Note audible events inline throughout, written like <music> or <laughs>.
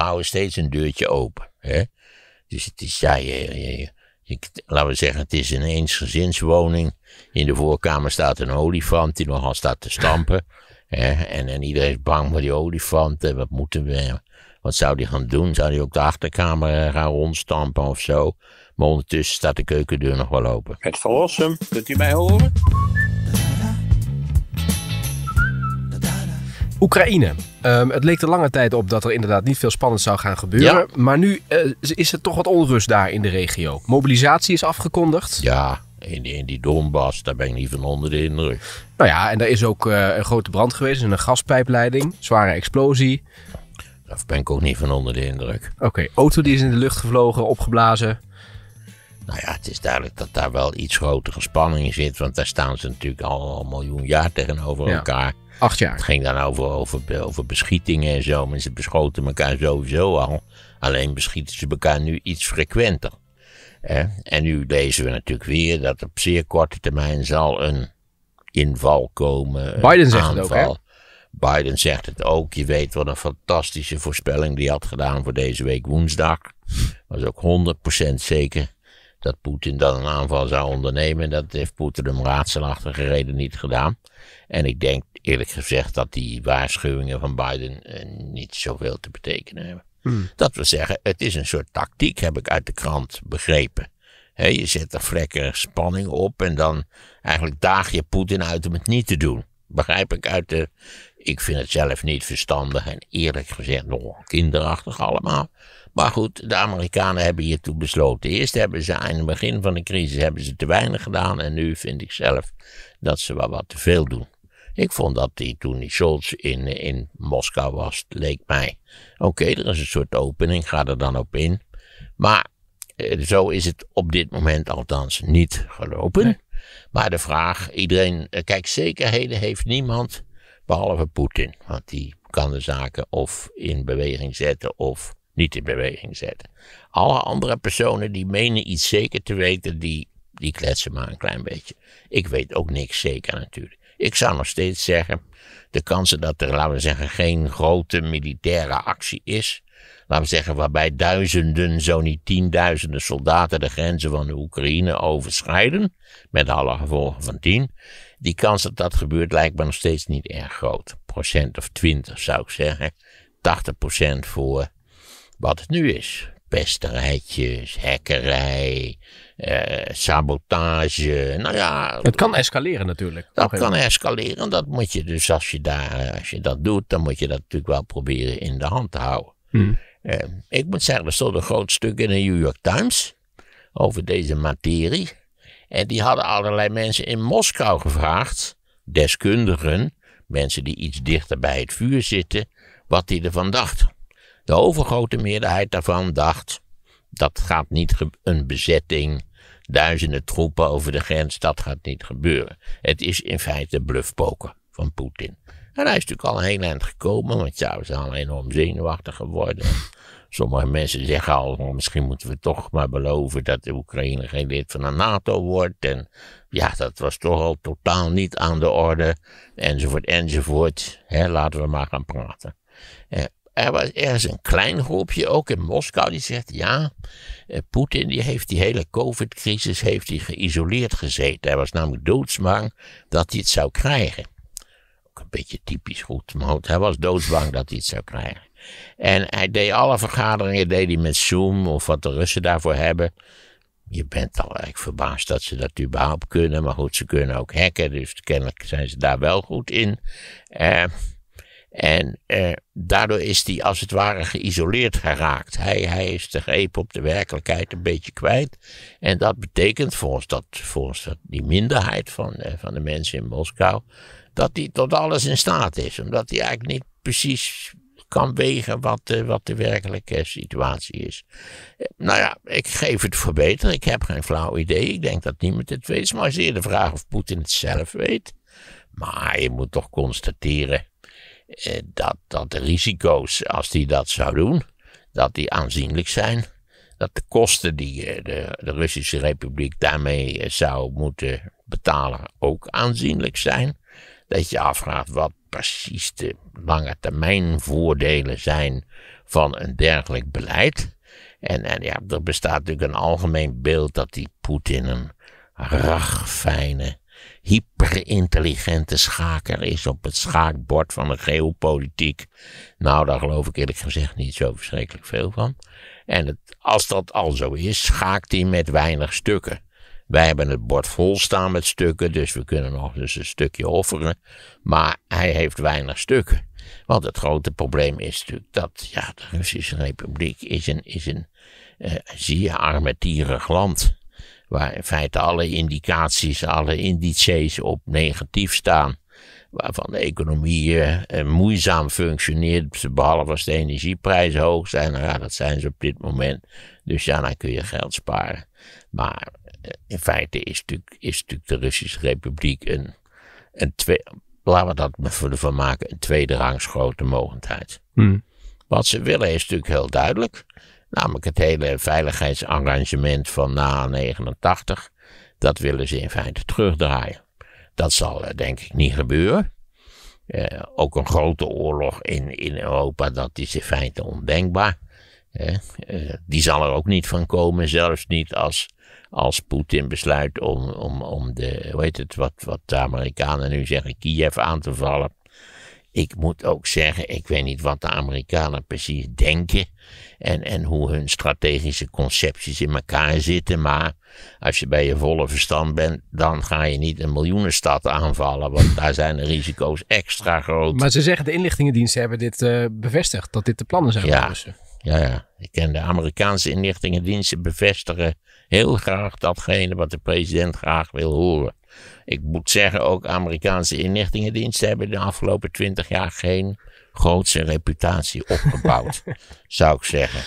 houden steeds een deurtje open. Hè? Dus het is, ja, je, je, laten we zeggen, het is een eensgezinswoning. In de voorkamer staat een olifant die nogal staat te stampen. <laughs> hè? En, en iedereen is bang voor die olifant. wat moeten we, wat zou die gaan doen? Zou die ook de achterkamer eh, gaan rondstampen of zo? Maar ondertussen staat de keukendeur nog wel open. Het verlossen, kunt u mij horen? Oekraïne. Ehm, het leek er lange tijd op dat er inderdaad niet veel spannend zou gaan gebeuren. Maar nu eh, is er toch wat onrust daar in de regio. Mobilisatie is afgekondigd. Ja, in, in die Donbass, daar ben ik niet van onder de indruk. Nou ja, en er is ook eh, een grote brand geweest in een gaspijpleiding. Zware explosie. Daar ben ik ook niet van onder de indruk. Oké, auto die is in de lucht gevlogen, opgeblazen. Nou ja, het is duidelijk dat daar wel iets grotere spanning in zit. Want daar staan ze natuurlijk al een miljoen jaar tegenover elkaar jaar. Het ging dan over, over, over beschietingen en zo. Mensen beschoten elkaar sowieso al. Alleen beschieten ze elkaar nu iets frequenter. En nu lezen we natuurlijk weer dat op zeer korte termijn zal een inval komen. Biden zegt het ook, hè? Biden zegt het ook. Je weet wat een fantastische voorspelling die had gedaan voor deze week woensdag. Was ook 100% zeker dat Poetin dan een aanval zou ondernemen. Dat heeft Poetin hem raadselachtige reden niet gedaan. En ik denk eerlijk gezegd dat die waarschuwingen van Biden eh, niet zoveel te betekenen hebben. Hmm. Dat wil zeggen, het is een soort tactiek, heb ik uit de krant begrepen. je zet er vlekken spanning op en dan eigenlijk daag je Poetin uit om het niet te doen. Begrijp ik uit de. Ik vind het zelf niet verstandig en eerlijk gezegd nog kinderachtig allemaal. Maar goed, de Amerikanen hebben hiertoe besloten. Eerst hebben ze aan het begin van de crisis hebben ze te weinig gedaan en nu vind ik zelf dat ze wel wat te veel doen. Ik vond dat die, toen die Scholz in, in Moskou was, leek mij, oké, er is een soort opening, ga er dan op in. Maar eh, zo is het op dit moment althans niet gelopen. Maar de vraag, iedereen, eh, kijk, zekerheden heeft niemand, behalve Poetin. Want die kan de zaken of in beweging zetten of niet in beweging zetten. Alle andere personen die menen iets zeker te weten, die, die kletsen maar een klein beetje. Ik weet ook niks zeker natuurlijk. Ik zou nog steeds zeggen, de kansen dat er, laten we zeggen, geen grote militaire actie is, laten we zeggen, waarbij duizenden, zo niet tienduizenden soldaten de grenzen van de Oekraïne overschrijden, met alle gevolgen van tien, die kans dat dat gebeurt lijkt me nog steeds niet erg groot. Procent of twintig zou ik zeggen. 80% voor wat het nu is. Pesterijtjes, hekkerij, eh, sabotage. Nou ja, het kan escaleren natuurlijk. Dat kan escaleren. Dat moet je dus als je, daar, als je dat doet, dan moet je dat natuurlijk wel proberen in de hand te houden. Hmm. Eh, ik moet zeggen, er stond een groot stuk in de New York Times over deze materie. En die hadden allerlei mensen in Moskou gevraagd, deskundigen, mensen die iets dichter bij het vuur zitten, wat die ervan dachten. De overgrote meerderheid daarvan dacht, dat gaat niet een bezetting duizenden troepen over de grens, dat gaat niet gebeuren. Het is in feite bluffpoken van Poetin. En hij is natuurlijk al een heel eind gekomen, want ja, we zijn al enorm zenuwachtig geworden. Sommige mensen zeggen al, oh, misschien moeten we toch maar beloven dat de Oekraïne geen lid van de NATO wordt. En ja, dat was toch al totaal niet aan de orde. Enzovoort, enzovoort. He, laten we maar gaan praten. Eh, er was ergens een klein groepje, ook in Moskou, die zegt: ja, eh, Poetin die heeft die hele COVID-crisis heeft geïsoleerd gezeten. Hij was namelijk doodsbang dat hij het zou krijgen. Ook een beetje typisch goed, maar hij was doodsbang dat hij het zou krijgen. En hij deed alle vergaderingen deed hij met Zoom of wat de Russen daarvoor hebben. Je bent al eigenlijk verbaasd dat ze dat überhaupt kunnen. Maar goed, ze kunnen ook hacken, dus kennelijk zijn ze daar wel goed in. Eh, en eh, daardoor is hij als het ware geïsoleerd geraakt. Hij, hij is de greep op de werkelijkheid een beetje kwijt. En dat betekent volgens, dat, volgens dat, die minderheid van, eh, van de mensen in Moskou. dat hij tot alles in staat is. Omdat hij eigenlijk niet precies kan wegen wat, de, eh, wat de werkelijke situatie is. Eh, nou ja, ik geef het voor beter. Ik heb geen flauw idee. Ik denk dat niemand het weet. Maar zeer de vraag of Poetin het zelf weet. Maar je moet toch constateren eh, dat, dat de risico's, als die dat zou doen, dat die aanzienlijk zijn. Dat de kosten die eh, de, de Russische Republiek daarmee eh, zou moeten betalen ook aanzienlijk zijn. Dat je afvraagt wat precies de lange termijn voordelen zijn van een dergelijk beleid. En, en ja, er bestaat natuurlijk een algemeen beeld dat die Poetin een ragfijne hyperintelligente schaker is op het schaakbord van de geopolitiek. Nou, daar geloof ik eerlijk gezegd niet zo verschrikkelijk veel van. En als dat al zo is, schaakt hij met weinig stukken. Wij hebben het bord vol staan met stukken, dus we kunnen nog eens een stukje offeren. Maar hij heeft weinig stukken. Want het grote probleem is natuurlijk dat ja, de Russische Republiek is een, is een uh, zeer armetierig land waar in feite alle indicaties, alle indices op negatief staan, waarvan de economie eh, eh, moeizaam functioneert, behalve als de energieprijzen hoog zijn, nou ja, dat zijn ze op dit moment, dus ja, dan kun je geld sparen. Maar eh, in feite is natuurlijk, is de Russische Republiek een, een laten we dat ervan maken, een tweederangs grote mogendheid. Hmm. Wat ze willen is natuurlijk heel duidelijk. Namelijk het hele veiligheidsarrangement van na 89. Dat willen ze in feite terugdraaien. Dat zal eh, denk ik niet gebeuren. Eh, ook een grote oorlog in, in Europa, dat is in feite ondenkbaar. Eh, die zal er ook niet van komen, zelfs niet als, als Poetin besluit om, om, om de, hoe heet het, wat, wat de Amerikanen nu zeggen, Kiev aan te vallen. Ik moet ook zeggen, ik weet niet wat de Amerikanen precies denken en, en hoe hun strategische concepties in elkaar zitten. Maar als je bij je volle verstand bent, dan ga je niet een miljoenenstad aanvallen, want <laughs> daar zijn de risico's extra groot. Maar ze zeggen de inlichtingendiensten hebben dit eh, bevestigd, dat dit de plannen zijn. Ja. Russen. Ja, ja. Ik ken de Amerikaanse inlichtingendiensten bevestigen heel graag datgene wat de president graag wil horen. Ik moet zeggen, ook Amerikaanse inlichtingendiensten hebben de afgelopen twintig jaar geen grootse reputatie opgebouwd, <laughs> zou ik zeggen.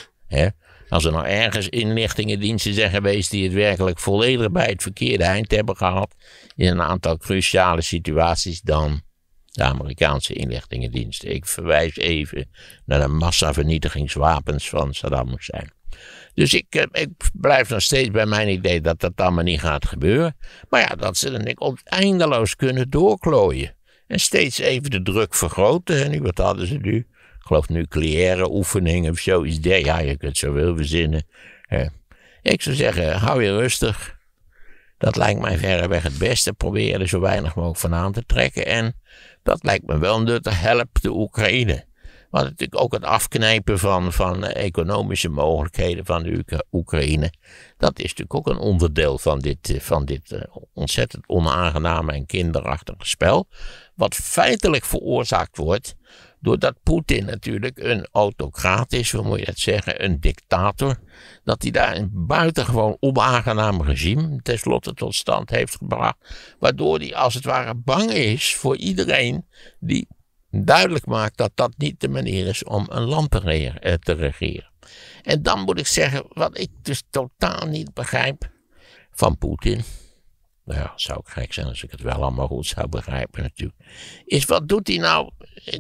Als er nou ergens inlichtingendiensten zijn geweest die het werkelijk volledig bij het verkeerde eind hebben gehad in een aantal cruciale situaties, dan de Amerikaanse inlichtingendiensten. Ik verwijs even naar de massavernietigingswapens van Saddam Hussein. Dus ik, eh, ik, blijf nog steeds bij mijn idee dat dat allemaal niet gaat gebeuren. Maar ja, dat ze dan eindeloos kunnen doorklooien. En steeds even de druk vergroten. En wat hadden ze nu? Ik geloof nucleaire oefeningen of zoiets. Ja, je kunt zoveel verzinnen. Ik zou zeggen, hou je rustig. Dat lijkt mij verreweg het beste. Probeer er zo weinig mogelijk van aan te trekken. En dat lijkt me wel nuttig, helpt de Oekraïne. want natuurlijk ook het afknijpen van, van economische mogelijkheden van de Oekraïne. Dat is natuurlijk ook een onderdeel van dit, eh, van dit eh, ontzettend onaangename en kinderachtige spel. Wat feitelijk veroorzaakt wordt doordat Poetin natuurlijk een autocraat is, hoe moet je dat zeggen, een dictator, dat hij daar een buitengewoon onaangenaam regime tenslotte tot stand heeft gebracht, waardoor hij als het ware bang is voor iedereen die duidelijk maakt dat dat niet de manier is om een land te eh, regeren. En dan moet ik zeggen, wat ik dus totaal niet begrijp van Poetin nou ja, zou ik gek zijn als ik het wel allemaal goed zou begrijpen natuurlijk. Is wat doet hij nou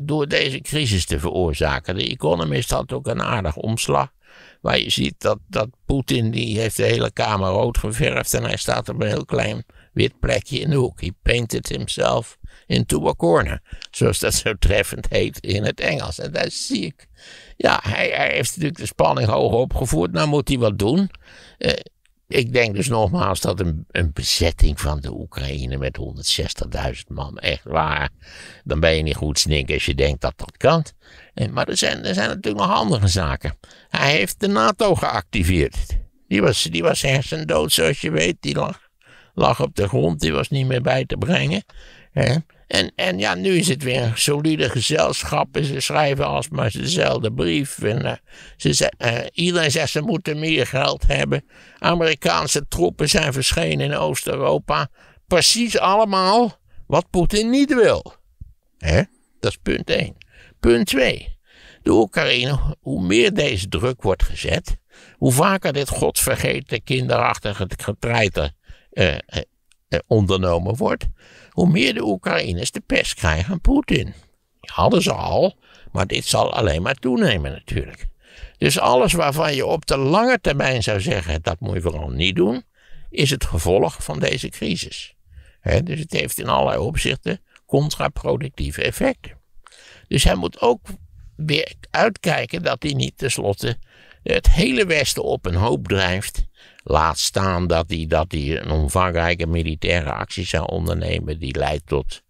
door deze crisis te veroorzaken? De Economist had ook een aardig omslag. waar je ziet dat, dat Poetin, die heeft de hele kamer rood geverfd en hij staat op een heel klein wit plekje in de hoek. He painted himself into a corner, zoals dat zo treffend heet in het Engels. En daar zie ik, ja, hij, heeft natuurlijk de spanning hoog opgevoerd, nou moet hij wat doen. Eh, ik denk dus nogmaals dat een, een bezetting van de Oekraïne met 160.000 man, echt waar, dan ben je niet goed snik als je denkt dat dat kan. En, maar er zijn, er zijn natuurlijk nog andere zaken. Hij heeft de NATO geactiveerd. Die was, die was hersendood, zoals je weet. Die lag, lag op de grond, die was niet meer bij te brengen. Ja. En, en ja, nu is het weer een solide gezelschap. En ze schrijven alsmaar dezelfde brief. En, eh, ze ze, eh, iedereen zegt ze moeten meer geld hebben. Amerikaanse troepen zijn verschenen in Oost-Europa. Precies allemaal wat Poetin niet wil. Hè? Dat is punt 1. Punt 2. De Oekraïne, hoe meer deze druk wordt gezet, hoe vaker dit godsvergeten kinderachtige getreiter uh, eh, ondernomen wordt, hoe meer de Oekraïners de pest krijgen aan Poetin. Hadden ze al, maar dit zal alleen maar toenemen natuurlijk. Dus alles waarvan je op de lange termijn zou zeggen dat moet je vooral niet doen, is het gevolg van deze crisis. dus het heeft in allerlei opzichten contraproductieve effecten. Dus hij moet ook weer uitkijken dat hij niet tenslotte het hele Westen op een hoop drijft Laat staan dat hij, dat een omvangrijke militaire actie zou ondernemen die leidt tot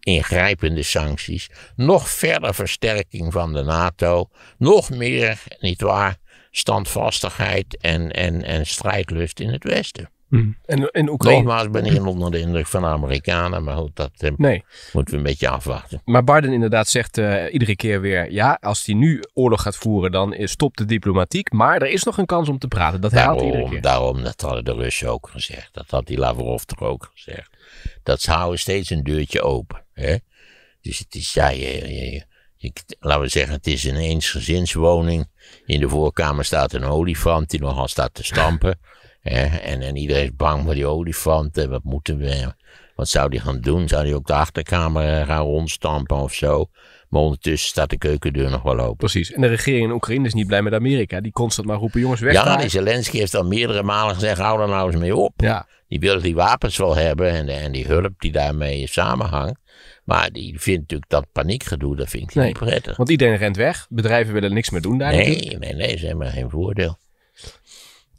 ingrijpende sancties, nog verder versterking van de NATO, nog meer, nietwaar, standvastigheid en, en, en strijdlust in het Westen. Mhm. En in Oekraïne. Nogmaals ben ik onder de indruk van de Amerikanen, maar dat eh, nee. moeten we een beetje afwachten. Maar Biden inderdaad zegt eh, iedere keer weer: ja, als hij nu oorlog gaat voeren, dan stopt de diplomatiek. Maar er is nog een kans om te praten. Dat daarom, hij iedere keer. Daarom, dat hadden de Russen ook gezegd. Dat had die Lavrov toch ook gezegd. Dat ze houden steeds een deurtje open. Hè? Dus het is, ja, je, je, laten we zeggen, het is een eensgezinswoning. In de voorkamer staat een olifant die nogal staat te stampen en, en iedereen is bang voor die olifanten. wat moeten we? Wat zou die gaan doen? Zou die ook de achterkamer eh, gaan rondstampen of zo? Maar ondertussen staat de keukendeur nog wel open. Precies. En de regering in Oekraïne is niet blij met Amerika. Die constant maar roepen, jongens, weg Ja, Zelensky heeft al meerdere malen gezegd, hou er nou eens mee op. Ja. Die wil die wapens wel hebben en, en die hulp die daarmee samenhangt. Maar die vindt natuurlijk dat paniekgedoe, dat vindt hij niet prettig. Want iedereen rent weg. Bedrijven willen niks meer doen daar. Nee, nee, nee, ze hebben geen voordeel.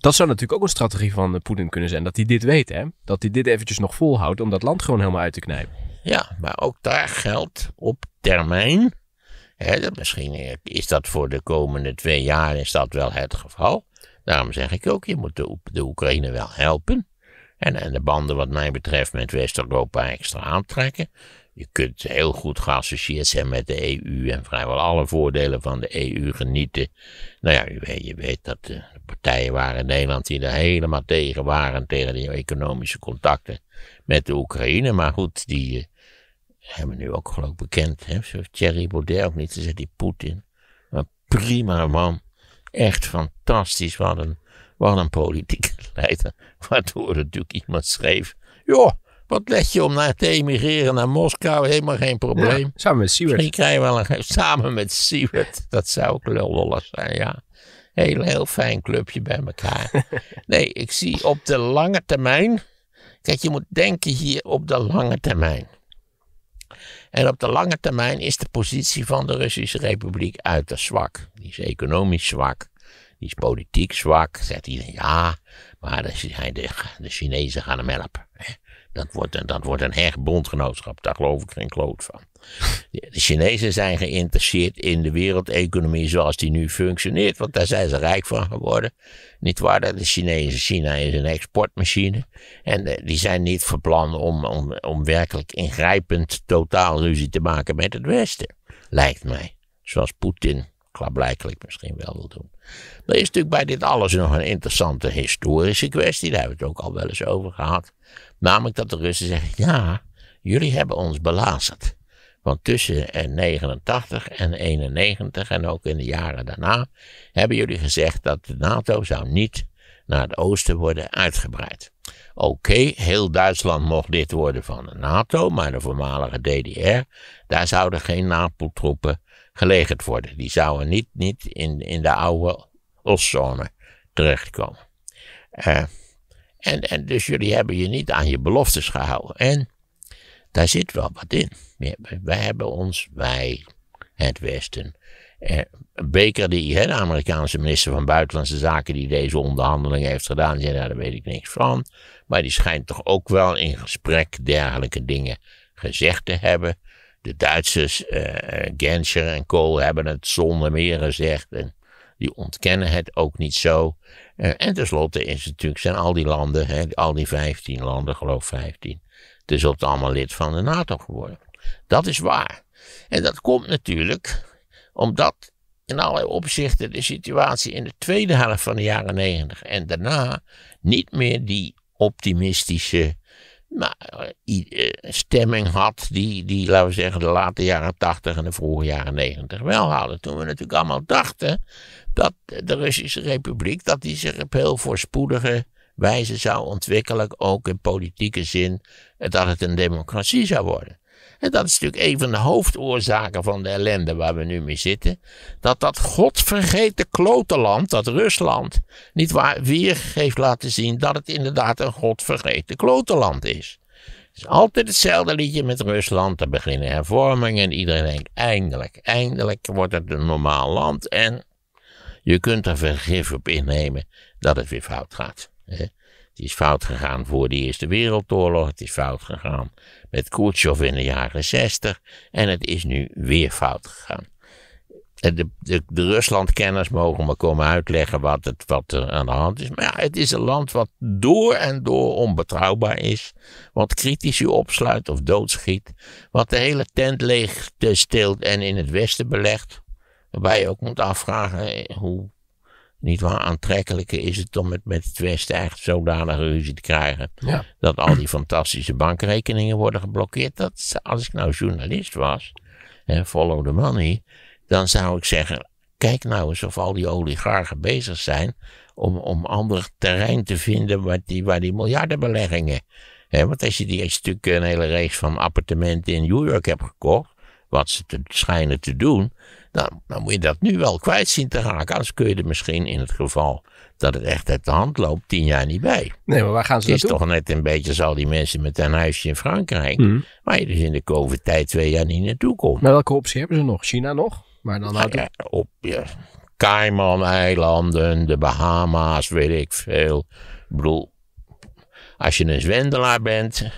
Dat zou natuurlijk ook een strategie van eh, Poetin kunnen zijn. Dat hij dit weet, hè? Dat hij dit eventjes nog volhoudt om dat land gewoon helemaal uit te knijpen. Ja, maar ook daar geldt op termijn. Hè, misschien eh, is dat voor de komende twee jaar is dat wel het geval. Daarom zeg ik ook, je moet de, de Oekraïne wel helpen. En, en de banden wat mij betreft met West-Europa extra aantrekken. Je kunt heel goed geassocieerd zijn met de EU en vrijwel alle voordelen van de EU genieten. Nou ja, je weet, je weet dat eh, de partijen waren in Nederland die er helemaal tegen waren, tegen die economische contacten met de Oekraïne. Maar goed, die uh, hebben nu ook geloof ik bekend, hè, Thierry Baudet ook niet, ze zegt die Poetin. Een prima man, echt fantastisch, wat een, wat een politieke <laughs> leider. Waardoor natuurlijk iemand schreef, joh, wat let je om naar te emigreren naar Moskou? Helemaal geen probleem. samen met Siewert. Misschien krijg je wel een... Samen met Siewert. Dat zou ook lullig zijn, ja. Heel, heel fijn clubje bij elkaar. <laughs> Nee, ik zie op de lange termijn... Kijk, je moet denken hier op de lange termijn. En op de lange termijn is de positie van de Russische Republiek uiterst zwak. Die is economisch zwak, die is politiek zwak. Zegt iedereen ja, maar de, de, de Chinezen gaan hem helpen. Dat wordt, een, dat wordt een hecht bondgenootschap. Daar geloof ik geen kloot van. De Chinezen zijn geïnteresseerd in de wereldeconomie zoals die nu functioneert. Want daar zijn ze rijk van geworden. Niet waar dat de Chinezen, China is een exportmachine. En eh, die zijn niet van om, om, om werkelijk ingrijpend totaal ruzie te maken met het Westen. Lijkt mij. Zoals Poetin klaarblijkelijk misschien wel wil doen. Er is natuurlijk bij dit alles nog een interessante historische kwestie, daar hebben we het ook al wel eens over gehad. Namelijk dat de Russen zeggen, ja, jullie hebben ons belazerd. Want tussen 89 eh, en 91 en ook in de jaren daarna hebben jullie gezegd dat de NATO zou niet naar het oosten worden uitgebreid. Oké, heel Duitsland mocht lid worden van de NATO, maar de voormalige DDR, daar zouden geen NATO-troepen gelegerd worden. Die zouden niet, niet in, in de oude ostzone terechtkomen. Uh, en, en dus jullie hebben je niet aan je beloftes gehouden. En daar zit wel wat in. Wij hebben ons, wij, het Westen. Eh, die, de Amerikaanse minister van Buitenlandse Zaken, die deze onderhandeling heeft gedaan, zei: nou, daar weet ik niks van. Maar die schijnt toch ook wel in gesprek dergelijke dingen gezegd te hebben de Duitsers, uh, Genscher en Kohl hebben het zonder meer gezegd. En die ontkennen het ook niet zo. Eh, en tenslotte is natuurlijk, zijn al die landen, hè, al die 15 landen, geloof 15, tenslotte dus allemaal lid van de NATO geworden. Dat is waar. En dat komt natuurlijk omdat in allerlei opzichten de situatie in de tweede helft van de jaren negentig en daarna niet meer die optimistische nou, stemming had die, die, laten we zeggen, de late jaren 80 en de vroege jaren 90 wel hadden. Toen we natuurlijk allemaal dachten dat eh, de Russische Republiek, dat die zich op heel voorspoedige wijze zou ontwikkelen, ook in politieke zin, dat het een democratie zou worden. En dat is natuurlijk een van de hoofdoorzaken van de ellende waar we nu mee zitten. Dat dat godvergeten klotenland, dat Rusland, niet waar, weer heeft laten zien dat het inderdaad een godvergeten klotenland is. Het is altijd hetzelfde liedje met Rusland. Er beginnen hervormingen en iedereen denkt eindelijk, eindelijk wordt het een normaal land. En je kunt er vergif op innemen dat het weer fout gaat. Hè? Het is fout gegaan voor de Eerste Wereldoorlog. Het is fout gegaan met Khrushchev in de jaren 60. En het is nu weer fout gegaan. De, de, de Ruslandkenners mogen me komen uitleggen wat, het, wat er aan de hand is. Maar ja, het is een land wat door en door onbetrouwbaar is. Wat critici opsluit of doodschiet. Wat de hele tent leeg stilt en in het Westen belegt. Waarbij je ook moet afvragen eh, hoe niet waar aantrekkelijker is het om het met het Westen echt zodanige ruzie te krijgen. Ja. Dat al die fantastische bankrekeningen worden geblokkeerd. Dat, als ik nou journalist was, en follow the money, dan zou ik zeggen, kijk nou eens of al die oligarchen bezig zijn om, om ander terrein te vinden waar die, waar die miljardenbeleggingen. want als je die een een hele reeks van appartementen in New York hebt gekocht, wat ze te schijnen te doen, dan moet je dat nu wel kwijt zien te raken. Anders kun je er misschien in het geval dat het echt uit de hand loopt, tien jaar niet bij. Nee, maar waar gaan ze dan? Het is toch net een beetje al die mensen met een huisje in Frankrijk, maar mhm. waar je dus in de COVID-tijd twee jaar niet naartoe komt. Maar welke optie hebben ze nog? China nog? Maar dan nou, op ja, Cayman-eilanden, de Bahama's, weet ik veel. Ik bedoel, als je een zwendelaar bent,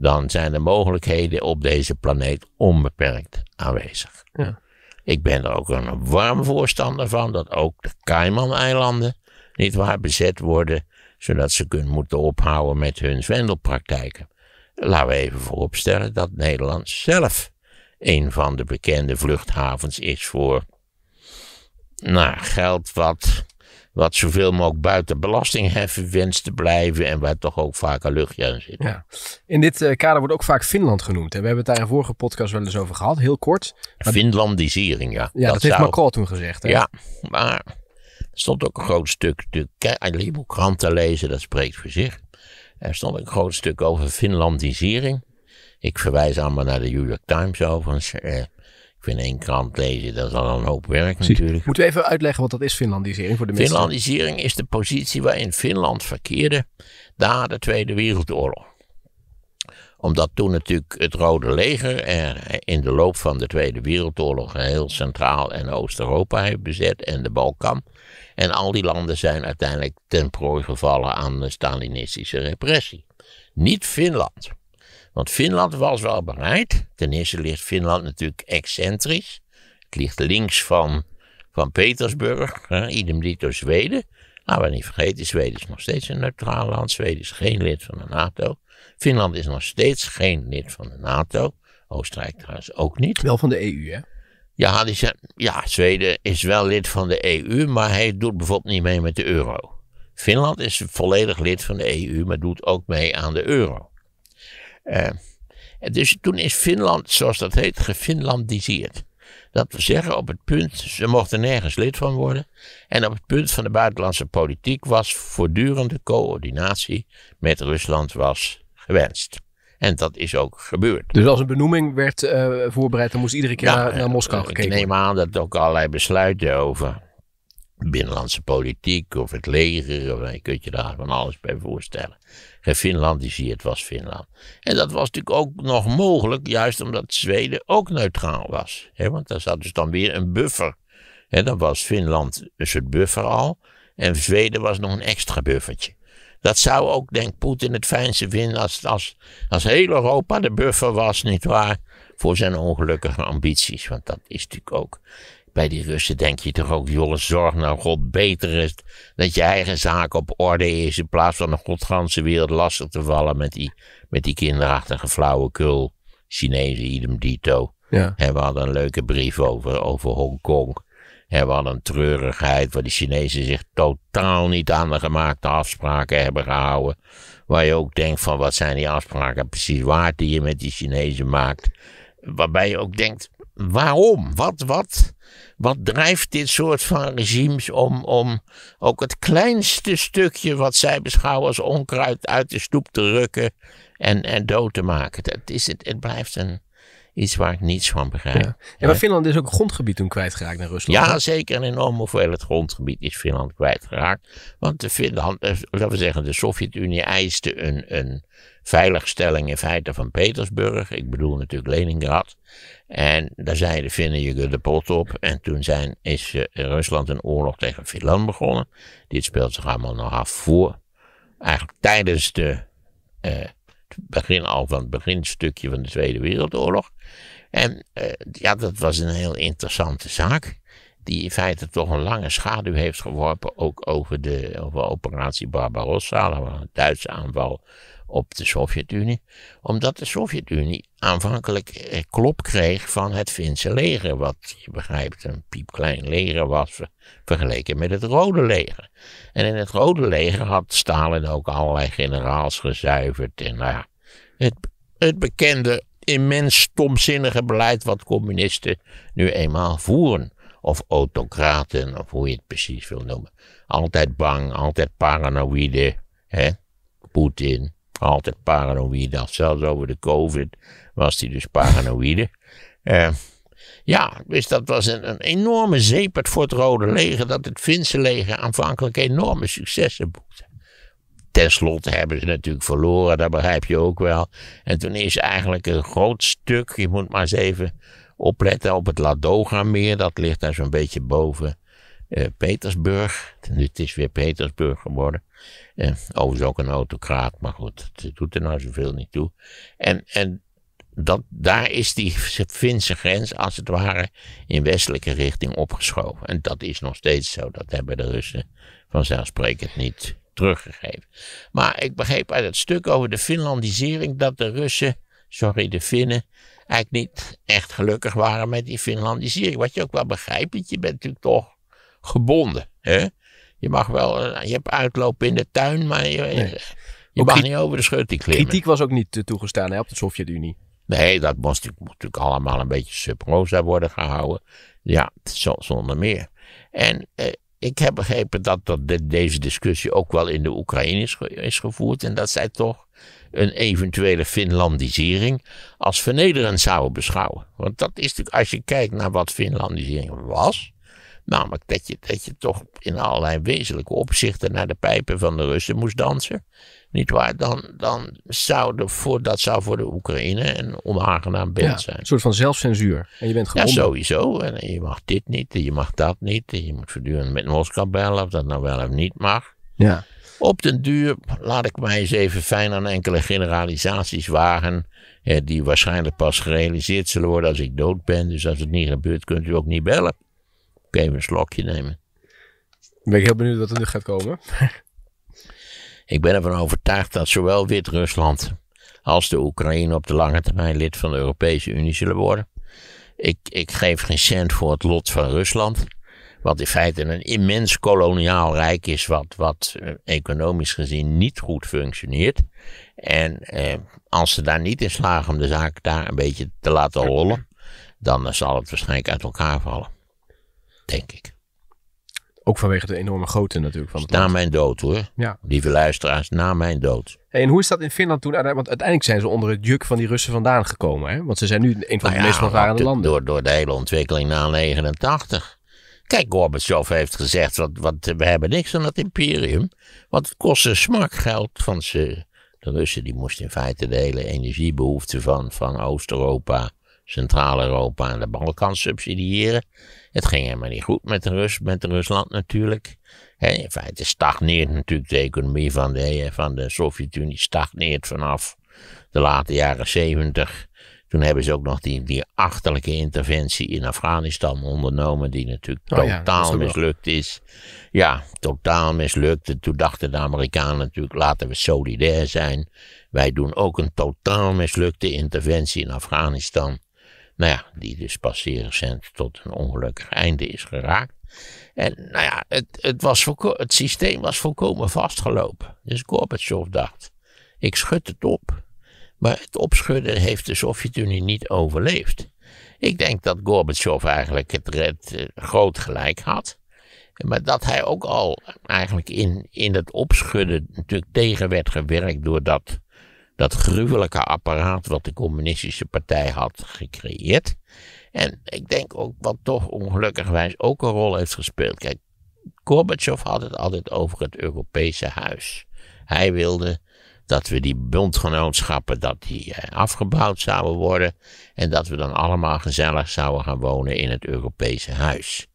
dan zijn de mogelijkheden op deze planeet onbeperkt aanwezig. Ja. Ik ben er ook een warm voorstander van dat ook de Cayman-eilanden niet waar bezet worden, zodat ze kunnen moeten ophouden met hun zwendelpraktijken. Laten we even vooropstellen dat Nederland zelf een van de bekende vluchthavens is voor nou, geld wat wat zoveel mogelijk buiten belastingheffen wenst te blijven en waar toch ook vaak een luchtje aan zit. Ja. In dit eh, kader wordt ook vaak Finland genoemd. We hebben het daar in vorige podcast wel eens over gehad, heel kort. Finlandisering, ja. Ja, dat, heeft zou... Macron toen gezegd. Hè? Ja, maar er stond ook een groot stuk, de krant te lezen, dat spreekt voor zich. Er stond een groot stuk over Finlandisering. Ik verwijs allemaal naar de New York Times overigens. Eh, ik vind één krant lezen, dat is al een hoop werk natuurlijk. Moeten we even uitleggen wat dat is, Finlandisering? Voor de mensen. Finlandisering is de positie waarin Finland verkeerde na de Tweede Wereldoorlog. Omdat toen natuurlijk het Rode Leger in de loop van de Tweede Wereldoorlog heel Centraal- en Oost-Europa heeft bezet en de Balkan. En al die landen zijn uiteindelijk ten prooi gevallen aan de Stalinistische repressie. Niet Finland. Want Finland was wel bereid. Ten eerste ligt Finland natuurlijk excentrisch. Het ligt links van, van Petersburg, hè, idem dito Zweden. Laten we niet vergeten, Zweden is nog steeds een neutraal land. Zweden is geen lid van de NATO. Finland is nog steeds geen lid van de NATO. Oostenrijk trouwens ook niet. Wel van de EU, hè? Ja, ja, Zweden is wel lid van de EU, maar hij doet bijvoorbeeld niet mee met de euro. Finland is volledig lid van de EU, maar doet ook mee aan de euro. Eh, dus toen is Finland, zoals dat heet, gefinlandiseerd. Dat wil zeggen, op het punt, ze mochten nergens lid van worden. En op het punt van de buitenlandse politiek was voortdurende coördinatie met Rusland was gewenst. En dat is ook gebeurd. Dus als een benoeming werd eh, voorbereid, dan moest iedere keer naar, eh, Moskou gekeken worden. Ik neem aan dat ook allerlei besluiten over binnenlandse politiek of het leger. je kunt je daar van alles bij voorstellen. En Finland zie het was Finland. En dat was natuurlijk ook nog mogelijk, juist omdat Zweden ook neutraal was. He, want daar zat dus dan weer een buffer. En dan was Finland een soort buffer al. En Zweden was nog een extra buffertje. Dat zou ook, denk Poetin, het fijnste vinden als, als, als heel Europa de buffer was, nietwaar? Voor zijn ongelukkige ambities, want dat is natuurlijk ook. Bij die Russen denk je toch ook, joh, zorg nou God beter is dat je eigen zaak op orde is. In plaats van de godganse wereld lastig te vallen met die, met die kinderachtige flauwekul. Chinezen, idem dito. Ja. En we hadden een leuke brief over, over Hongkong. En we hadden een treurigheid waar de Chinezen zich totaal niet aan de gemaakte afspraken hebben gehouden. Waar je ook denkt van wat zijn die afspraken precies waard die je met die Chinezen maakt. Waarbij je ook denkt, waarom? Wat, wat, wat drijft dit soort van regimes om, om ook het kleinste stukje wat zij beschouwen als onkruid uit de stoep te rukken en, en dood te maken? Dat is, het, het blijft een, iets waar ik niets van begrijp. Ja. maar Finland is ook grondgebied toen kwijtgeraakt naar Rusland. Ja, zeker. Een enorm hoeveelheid grondgebied is Finland kwijtgeraakt. Want de Finland, eh, laten we zeggen, de Sovjet-Unie eiste een, een veiligstelling in feite van Petersburg. Ik bedoel natuurlijk Leningrad. En daar zeiden vinden je de pot op. En toen zijn, is eh, Rusland een oorlog tegen Finland begonnen. Dit speelt zich allemaal nog af voor. Eigenlijk tijdens de, uh, begin al van het beginstukje van de Tweede Wereldoorlog. En eh, ja, dat was een heel interessante zaak. Die in feite toch een lange schaduw heeft geworpen. Ook over de over operatie Barbarossa. een Duitse aanval op de Sovjet-Unie, omdat de Sovjet-Unie aanvankelijk eh, klop kreeg van het Finse leger, wat je begrijpt een piepklein leger was vergeleken met het Rode Leger. En in het Rode Leger had Stalin ook allerlei generaals gezuiverd en nou ja, het, het bekende immens stomzinnige beleid wat communisten nu eenmaal voeren. Of autocraten, of hoe je het precies wil noemen. Altijd bang, altijd paranoïde. Hè? Poetin, altijd paranoïde. zelfs over de COVID was hij dus paranoïde. Eh, ja, dus dat was een, een enorme zeepert voor het Rode Leger. Dat het Finse leger aanvankelijk enorme successen boekte. Ten slotte hebben ze natuurlijk verloren, dat begrijp je ook wel. En toen is eigenlijk een groot stuk, je moet maar eens even opletten op het Ladoga-meer. Dat ligt daar zo'n beetje boven eh, Petersburg. Nu, het is weer Petersburg geworden. Eh, overigens ook een autocraat, maar goed, het doet er nou zoveel niet toe. En, en dat, daar is die Finse grens als het ware in westelijke richting opgeschoven. En dat is nog steeds zo. Dat hebben de Russen vanzelfsprekend niet teruggegeven. Maar ik begreep uit het stuk over de Finlandisering dat de Russen, sorry, de Finnen, eigenlijk niet echt gelukkig waren met die Finlandisering. Wat je ook wel begrijpt, want je bent natuurlijk toch gebonden. Hè? Je mag wel, eh, je hebt uitlopen in de tuin, maar je, je mag niet over de schutting klimmen. Kritiek was ook niet toegestaan hè, op de Sovjet-Unie. Nee, dat moest, natuurlijk allemaal een beetje sub rosa worden gehouden. Ja, zonder meer. En eh, ik heb begrepen dat, dat deze discussie ook wel in de Oekraïne is, is gevoerd. En dat zij toch een eventuele Finlandisering als vernederend zouden beschouwen. Want dat is natuurlijk, als je kijkt naar wat Finlandisering was. Namelijk nou, dat je, dat je toch in allerlei wezenlijke opzichten naar de pijpen van de Russen moest dansen. Niet waar? Dan, dan zou de, voor, dat zou voor de Oekraïne een onaangenaam beeld zijn. Een soort van zelfcensuur. En je bent gewoon. Ja, sowieso. En je mag dit niet, je mag dat niet. Je moet voortdurend met Moskou bellen of dat nou wel of niet mag. Ja. Op den duur laat ik mij eens even fijn aan enkele generalisaties wagen. die waarschijnlijk pas gerealiseerd zullen worden als ik dood ben. Dus als het niet gebeurt, kunt u ook niet bellen even een slokje nemen. Ben ik heel benieuwd wat er nu gaat komen. <laughs> ik ben ervan overtuigd dat zowel Wit-Rusland als de Oekraïne op de lange termijn lid van de Europese Unie zullen worden. Ik, ik geef geen cent voor het lot van Rusland. Wat in feite een immens koloniaal rijk is, wat, wat eh, economisch gezien niet goed functioneert. En eh, als ze daar niet in slagen om de zaak daar een beetje te laten rollen, dan eh, zal het waarschijnlijk uit elkaar vallen denk ik. Ook vanwege de enorme grootte natuurlijk. Van het na mijn dood hoor. Ja. Lieve luisteraars, na mijn dood. en hoe is dat in Finland toen? Want uiteindelijk zijn ze onder het juk van die Russen vandaan gekomen. Hè? Want ze zijn nu een van de nou meest welvarende landen. Door, door de hele ontwikkeling na 89. Kijk, Gorbachev heeft gezegd, wat, wat, we hebben niks aan dat imperium. Want het kost een smak geld. Van ze, de Russen die moesten in feite de hele energiebehoefte van, van Oost-Europa Centraal-Europa en de Balkan subsidiëren. Het ging helemaal niet goed met, Rus, met Rusland natuurlijk. He, in feite stagneert natuurlijk de economie van de, eh, van de Sovjet-Unie, stagneert vanaf de late jaren zeventig. Toen hebben ze ook nog die, die achterlijke interventie in Afghanistan ondernomen, die natuurlijk oh totaal mislukt is. Ja, totaal mislukt. Toen dachten de Amerikanen natuurlijk, laten we solidair zijn. Wij doen ook een totaal mislukte interventie in Afghanistan nou ja, die dus pas zeer recent tot een ongelukkig einde is geraakt. En nou ja, het, het, was het systeem was volkomen vastgelopen. Dus Gorbachev dacht, ik schud het op. Maar het opschudden heeft de Sovjet-Unie niet overleefd. Ik denk dat Gorbachev eigenlijk het, red eh, groot gelijk had. Maar dat hij ook al eigenlijk in, in het opschudden natuurlijk tegen werd gewerkt door dat dat gruwelijke apparaat wat de communistische partij had gecreëerd. En ik denk ook wat toch ongelukkigwijs ook een rol heeft gespeeld. Kijk, Gorbachev had het altijd over het Europese huis. Hij wilde dat we die bondgenootschappen dat die eh, afgebouwd zouden worden en dat we dan allemaal gezellig zouden gaan wonen in het Europese huis.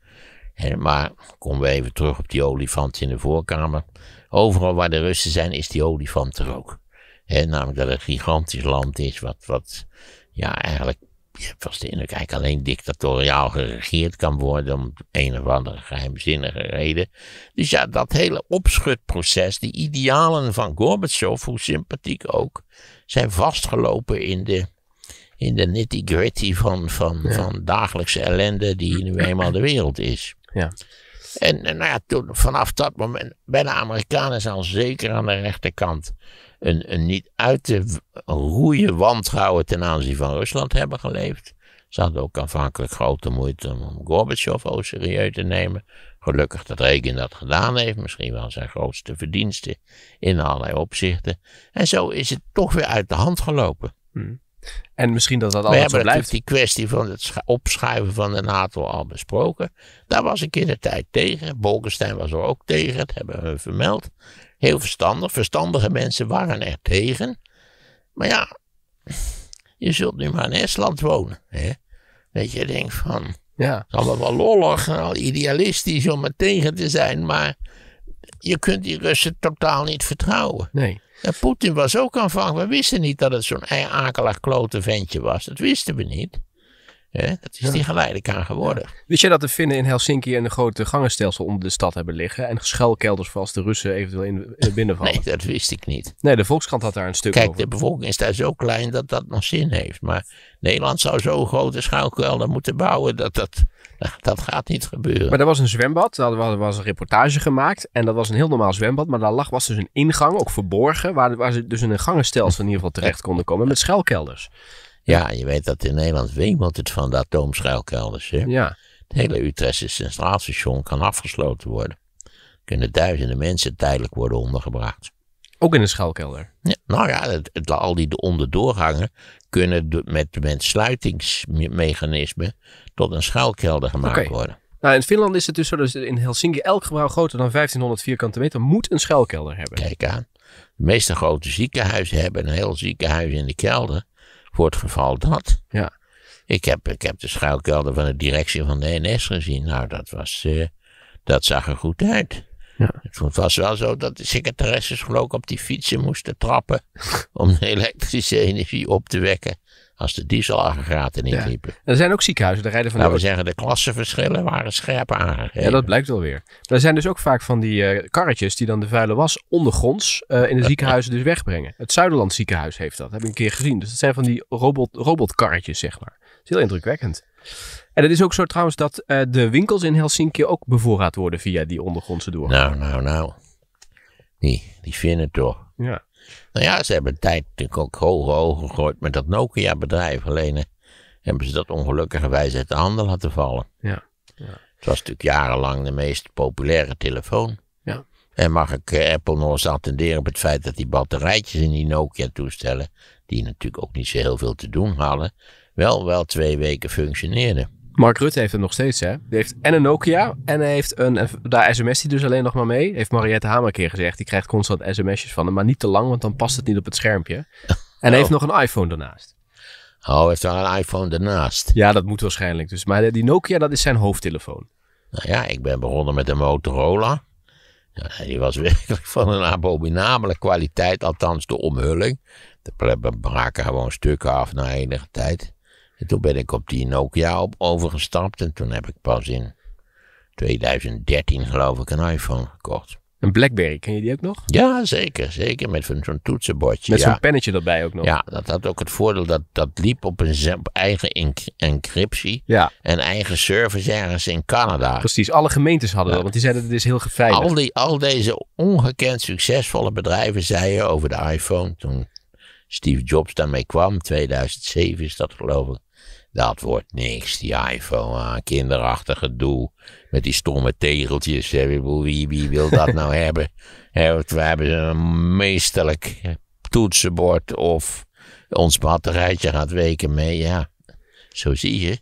En, maar komen we even terug op die olifant in de voorkamer. Overal waar de Russen zijn is die olifant er ook. He, namelijk dat het een gigantisch land is, wat, wat ja, eigenlijk, je hebt vast de indruk, alleen dictatoriaal geregeerd kan worden om een of andere geheimzinnige reden. Dus ja, dat hele opschutproces, die idealen van Gorbachev, hoe sympathiek ook, zijn vastgelopen in de, in de nitty-gritty van, van, van dagelijkse ellende die nu eenmaal de wereld is. Ja. En, en nou ja, toen, vanaf dat moment, bij de Amerikanen zal zeker aan de rechterkant een, een niet uit te roeien wantrouwen ten aanzien van Rusland hebben geleefd. Ze hadden ook aanvankelijk grote moeite om Gorbachev ook serieus te nemen. Gelukkig dat Reagan dat gedaan heeft, misschien wel zijn grootste verdienste in allerlei opzichten. En zo is het toch weer uit de hand gelopen. Hmm. En misschien dat dat altijd zo blijft. We hebben die kwestie van het opschuiven van de NATO al besproken. Daar was ik in de tijd tegen. Bolkestein was er ook tegen, dat hebben we vermeld. Heel verstandig. Verstandige mensen waren er tegen. Maar ja, je zult nu maar in Estland wonen. Hè? Dat je denkt van, ja. het is allemaal wel lollig en al idealistisch om er tegen te zijn. Maar je kunt die Russen totaal niet vertrouwen. Nee. En Poetin was ook aanvankelijk. We wisten niet dat het zo'n e- akelig klote ventje was. Dat wisten we niet. dat is die geleidelijk aan geworden. Wist jij dat de Finnen in Helsinki een grote gangenstelsel onder de stad hebben liggen? En schuilkelders voor als de Russen eventueel in, eh, binnenvallen? Nee, dat wist ik niet. Nee, de Volkskrant had daar een stuk Kijk, over. Kijk, de bevolking is daar zo klein dat dat nog zin heeft. Maar Nederland zou zo'n grote schuilkelder moeten bouwen dat dat <laughs> Dat gaat niet gebeuren. Maar er was een zwembad, daar was, een reportage gemaakt. En dat was een heel normaal zwembad. Maar daar lag, was dus een ingang, ook verborgen. Waar, ze dus in een gangenstelsel in ieder geval terecht konden komen. Met schuilkelders. Ja, je weet dat in Nederland wemelt het van de atoomschuilkelders. Hè? Ja. Het hele Utrechtse centraalstation kan afgesloten worden. Er kunnen duizenden mensen tijdelijk worden ondergebracht. Ook in een schuilkelder? Ja. Nou ja, het, al die onderdoorgangen kunnen met, met sluitingsmechanismen tot een schuilkelder gemaakt worden. Nou, in Finland is het dus zo dat in Helsinki elk gebouw groter dan 1500 vierkante meter moet een schuilkelder hebben. Kijk aan. De meeste grote ziekenhuizen hebben een heel ziekenhuis in de kelder voor het geval dat. Ja. Ik heb, ik heb de schuilkelder van de directie van de NS gezien. Nou, dat, was, eh, dat zag er goed uit. Ja. Het was wel zo dat de secretaresses geloof ik op die fietsen moesten trappen <laughs> om de elektrische energie op te wekken als de dieselaggregaten niet ja. er zijn ook ziekenhuizen, daar rijden van Nou we de... zeggen, de klassenverschillen waren scherp aangegeven. Ja, dat blijkt wel weer. er zijn dus ook vaak van die eh, karretjes die dan de vuile was ondergronds eh, in de <laughs> ziekenhuizen dus wegbrengen. Het Zuiderland ziekenhuis heeft dat, heb ik een keer gezien. Dus dat zijn van die robot, robotkarretjes, zeg maar. Dat is heel indrukwekkend. En het is ook zo trouwens dat eh, de winkels in Helsinki ook bevoorraad worden via die ondergrondse door. Nou, nou, nou. Die, die vinden toch. Ja. Nou ja, ze hebben tijd natuurlijk ook hoge ogen gegooid met dat Nokia-bedrijf. Alleen eh, hebben ze dat ongelukkige wijze uit de handen laten vallen. Ja. ja. Het was natuurlijk jarenlang de meest populaire telefoon. Ja. En mag ik eh, Apple nog eens attenderen op het feit dat die batterijtjes in die Nokia-toestellen, die natuurlijk ook niet zo heel veel te doen hadden, wel wel twee weken functioneerden. Mark Rutte heeft het nog steeds, hè? Die heeft en een Nokia en hij heeft een... Daar sms hij dus alleen nog maar mee. Heeft Mariette Hamer een keer gezegd. Die krijgt constant sms'jes van hem. Maar niet te lang, want dan past het niet op het schermpje. <laughs> En hij heeft oh. nog een iPhone daarnaast. Oh, heeft daar een iPhone daarnaast? Ja, dat moet waarschijnlijk. Dus, maar die Nokia, dat is zijn hoofdtelefoon. Nou ja, ik ben begonnen met een Motorola. Ja, die was <laughs> werkelijk van een abominabele kwaliteit. Althans, de omhulling. De braken gewoon stukken af na enige tijd. En toen ben ik op die Nokia op overgestapt en toen heb ik pas in 2013 geloof ik een iPhone gekocht. Een Blackberry, ken je die ook nog? Ja, zeker. Zeker, met zo'n toetsenbordje. Met zo'n pennetje erbij ook nog. Ja, dat had ook het voordeel dat dat liep op een op eigen encryptie. Ja. En eigen service ergens in Canada. Precies, alle gemeentes hadden dat, want die zeiden dat het is heel geveiligd. Al, die, al deze ongekend succesvolle bedrijven zeiden over de iPhone toen Steve Jobs daarmee kwam. 2007 is dat geloof ik. Dat wordt niks, die iPhone. Ah, kinderachtig doel Met die stomme tegeltjes. Wie, wie wil dat nou <laughs> hebben? We hebben een meesterlijk toetsenbord of ons batterijtje gaat weken mee. Ja, zo zie je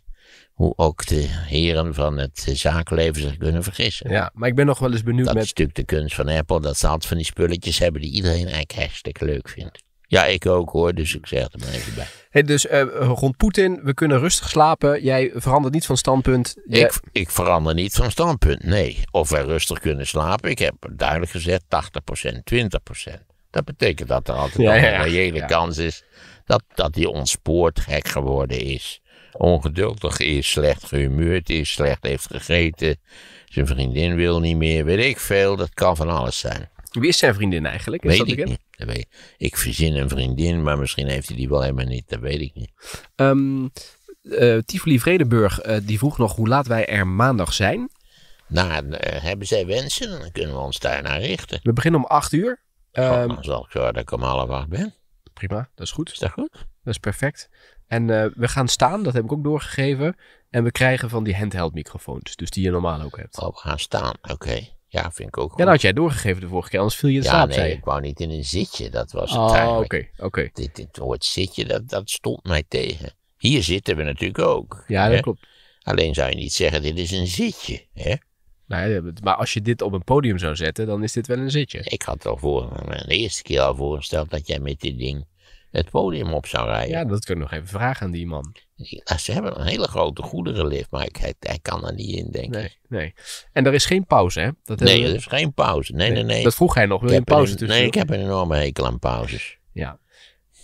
hoe ook de heren van het zakenleven zich kunnen vergissen. Ja, maar ik ben nog wel eens benieuwd met... Dat is natuurlijk de kunst van Apple, dat ze altijd van die spulletjes hebben die iedereen eigenlijk hartstikke leuk vindt. Ja, ik ook hoor, dus ik zeg er maar even bij dus eh, rond Poetin, we kunnen rustig slapen. Jij verandert niet van standpunt. Ik, ik, verander niet van standpunt, nee. Of wij rustig kunnen slapen. Ik heb duidelijk gezegd 80%, 20%. Dat betekent dat er altijd ja, een reële kans is dat, dat die ontspoord gek geworden is. Ongeduldig is, slecht gehumeurd is, slecht heeft gegeten. Zijn vriendin wil niet meer, weet ik veel. Dat kan van alles zijn. Wie is zijn vriendin eigenlijk? Is weet dat ik niet. Ik. ik verzin een vriendin, maar misschien heeft hij die wel helemaal niet. Dat weet ik niet. Um, ehm, uh, eh, Vredenburg, eh, die vroeg nog hoe laat wij er maandag zijn. Nou, eh, hebben zij wensen, dan kunnen we ons daar naar richten. We beginnen om acht uur. Oh, ehm, dan zal ik zorgen dat ik om half acht ben. Prima, dat is goed. Is dat goed? Dat is perfect. En we gaan staan, dat heb ik ook doorgegeven. En we krijgen van die handheld microfoons, dus die je normaal ook hebt. Oh, we gaan staan, oké. Ja, vind ik ook goed. dat had jij doorgegeven de vorige keer, anders viel je in ja, nee, zei ik wou niet in een zitje, dat was het oh, oké, oké. dit, dit woord zitje, dat, dat stond mij tegen. Hier zitten we natuurlijk ook. Ja, dat klopt. Alleen zou je niet zeggen, dit is een zitje, hè? Nee, eh, maar als je dit op een podium zou zetten, dan is dit wel een zitje. Ik had al voor, de eerste keer al voorgesteld dat jij met dit ding het podium op zou rijden. Ja, dat kan ik nog even vragen aan die man ze hebben een hele grote goederenlift, maar ik, hij, kan er niet in, denken. nee, Nee. En er is geen pauze, hè? Dat nee, er is geen pauze. Nee, nee, nee. Dat vroeg hij nog. Wil je een pauze tussen? Nee, ik heb een enorme hekel aan pauzes. Ja.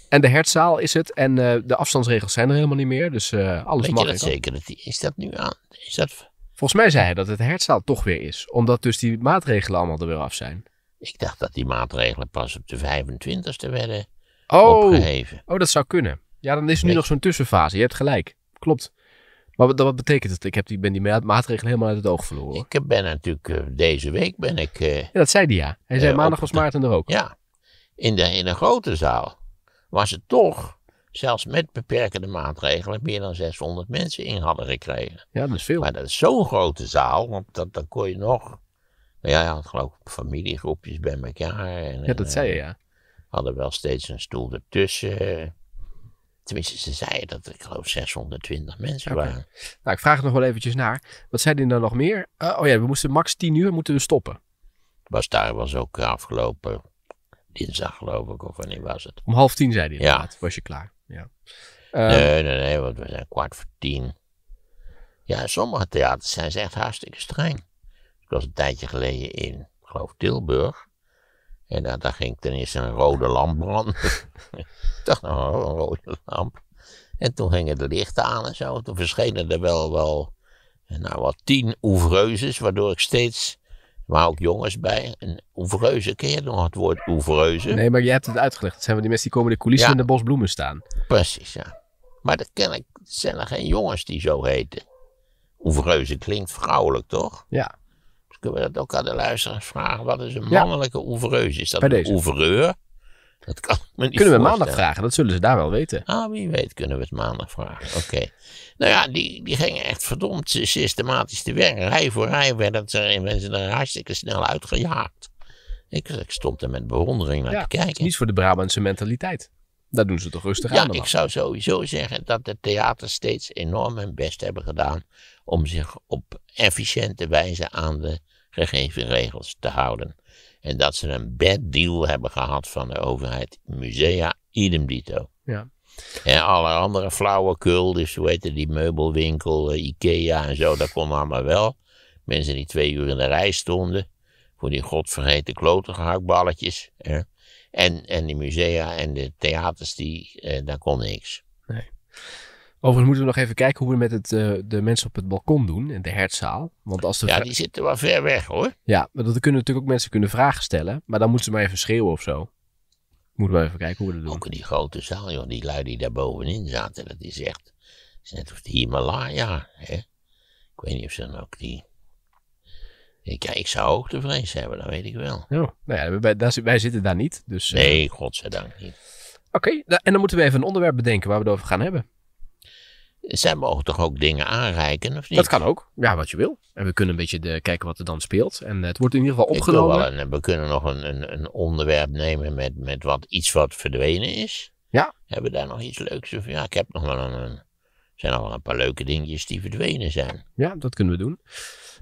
En de hertzaal is het. En eh, de afstandsregels zijn er helemaal niet meer. Dus eh, alles Weet mag. Weet je dat zeker? Is dat nu aan? Is dat... Volgens mij zei hij dat het hertzaal toch weer is. Omdat dus die maatregelen allemaal er weer af zijn. Ik dacht dat die maatregelen pas op de 25e werden oh, opgeheven. Oh, dat zou kunnen. Ja, dan is er nu nog zo'n tussenfase. Je hebt gelijk. Klopt. Maar wat, wat betekent het? Ik heb die, ben die maatregelen helemaal uit het oog verloren. Ik ben natuurlijk, eh, deze week ben ik... Eh, ja, dat zei hij ja. Hij zei eh, maandag was Maarten er ook. Ja, in de, in de grote zaal was het toch, zelfs met beperkende maatregelen, meer dan 600 mensen in hadden gekregen. Ja, dat is veel. Maar dat is zo'n grote zaal, want dat, dan kon je nog... Nou ja, je had geloof ik familiegroepjes bij elkaar. En, ja, dat zei je, ja. Hadden wel steeds een stoel ertussen. Tenminste, ze zeiden dat ik geloof 620 mensen waren. Nou, ik vraag er nog wel eventjes naar. Wat zeiden die dan nog meer? Ah, oh ja, we moesten max 10 uur moeten we stoppen. Was daar was ook afgelopen dinsdag geloof ik, of wanneer was het? Om half tien zei hij inderdaad, ja. was je klaar. Ja. Ehm, nee, nee, nee, want we zijn kwart voor tien. Ja, sommige theaters zijn ze echt hartstikke streng. Ik was een tijdje geleden in, geloof Tilburg. En dan daar ging ten eerste een rode lamp branden. Toch <laughs> nog een rode lamp. En toen gingen de lichten aan en zo. Toen verschenen er wel, wel nou, wat tien ouvreuses, waardoor ik steeds maar ook jongens bij. Een ouvreuze, keer nog het woord ouvreuze? Nee, maar je hebt het uitgelegd. Het zijn wel die mensen die komen de coulissen in de bosbloemen staan. Precies, ja. Maar dat ken ik, zijn er geen jongens die zo heten. Ouvreuze klinkt vrouwelijk, toch? Ja kunnen we dat ook aan de luisteraars vragen? Wat is een mannelijke ja. oevereus? Is dat een oevereur? Dat kan niet Kunnen we maandag vragen? Dat zullen ze daar wel weten. Ah, wie weet kunnen we het maandag vragen. Oké. nou ja, die, die gingen echt verdomd systematisch te werk. Rij voor rij werden ze, er, ze er hartstikke snel uitgejaagd. Ik, ik stond er met bewondering naar te kijken. niet voor de Brabantse mentaliteit. Daar doen ze toch rustig aan. Ja, ik zou sowieso zeggen dat de theaters steeds enorm hun best hebben gedaan om zich op efficiënte wijze aan de gegeven regels te houden. En dat ze een bad deal hebben gehad van de overheid. Musea, idem dito. Ja. En alle andere flauwekul, dus hoe je die meubelwinkel, eh, Ikea en zo, dat kon allemaal wel. Mensen die twee uur in de rij stonden voor die godvergeten klotengehaktballetjes. Hè? En, en die musea en de theaters, die, eh, daar kon niks. Nee. Overigens moeten we nog even kijken hoe we met het, uh, de mensen op het balkon doen in de hertzaal. Want als ja, die zitten wel ver weg hoor. Ja, maar dat kunnen natuurlijk ook mensen kunnen vragen stellen. Maar dan moeten ze maar even schreeuwen of zo. Moeten we even kijken hoe we dat doen. Ook in die grote zaal, joh, die lui die daar bovenin zaten, dat is echt. is net als de Himalaya, hè? Ik weet niet of ze dan ook die. Ik, ja, ik zou hoogtevrees hebben, dat weet ik wel. Ja, oh, nou ja, wij, wij zitten daar niet. Dus, eh, nee, uh... godzijdank niet. Oké, nou, en dan moeten we even een onderwerp bedenken waar we het over gaan hebben. Zij mogen toch ook dingen aanreiken, of niet? Dat kan ook. Ja, wat je wil. En we kunnen een beetje kijken wat er dan speelt. En het wordt in ieder geval opgenomen. en we kunnen nog een, een, een, onderwerp nemen met, met wat, iets wat verdwenen is. Ja. Hebben we daar nog iets leuks? Of, ja, ik heb nog wel een... zijn nog wel een paar leuke dingetjes die verdwenen zijn. Ja, dat kunnen we doen.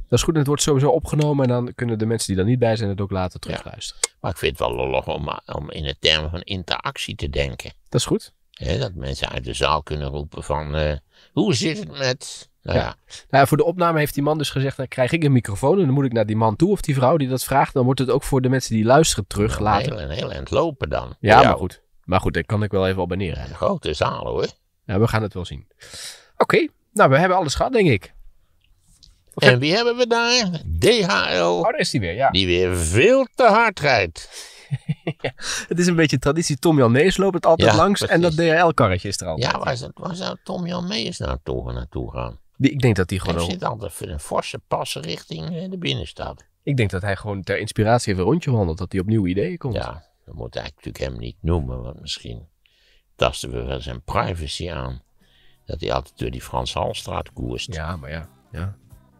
Dat is goed. het wordt sowieso opgenomen. En dan kunnen de mensen die er niet bij zijn het ook later terugluisteren. Ja. Maar ik vind het wel lollig om, om in de termen van interactie te denken. Dat is goed dat mensen uit de zaal kunnen roepen van, eh, hoe zit het met... Nou ja. Nou, voor de opname heeft die man dus gezegd, dan nou, krijg ik een microfoon en dan moet ik naar die man toe of die vrouw die dat vraagt. Dan wordt het ook voor de mensen die luisteren terug laten. Een heel, eind lopen dan. Ja, maar goed. Maar goed, daar kan ik wel even abonneren. een grote zaal hoor. Ja, we gaan het wel zien. Oké, nou we hebben alles gehad denk ik. en wie hebben we daar? DHL. Oh, daar is die weer, ja. Die weer veel te hard rijdt. <laughs> het is een beetje traditie. Tom Jan Mees loopt het altijd langs en dat drl karretje is er altijd. Ja, waar, het, waar zou Tom Jan Mees naartoe, nou naartoe gaan? ik denk dat die gewoon... Hij zit altijd een forse pas richting eh, de binnenstad. Ik denk dat hij gewoon ter inspiratie even rondje wandelt. Dat hij op nieuwe ideeën komt. Ja, dan moet eigenlijk natuurlijk hem niet noemen. Want misschien tasten we wel zijn privacy aan. Dat hij altijd door die Frans Halstraat koerst. Ja, maar ja. ja.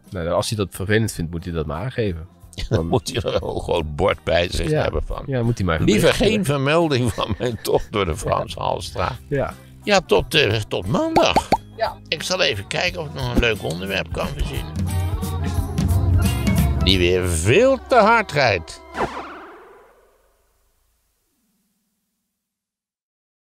Nou, als hij dat vervelend vindt, moet hij dat maar aangeven. Dan <laughs> moet hij er een groot bord bij zich hebben van. Ja, moet hij maar Liever geen vermelding van mijn tocht <laughs> door de Frans ja. Halstra. Ja, ja tot, eh, tot maandag. Ja. Ik zal even kijken of ik nog een leuk onderwerp kan verzinnen. Die weer veel te hard rijdt.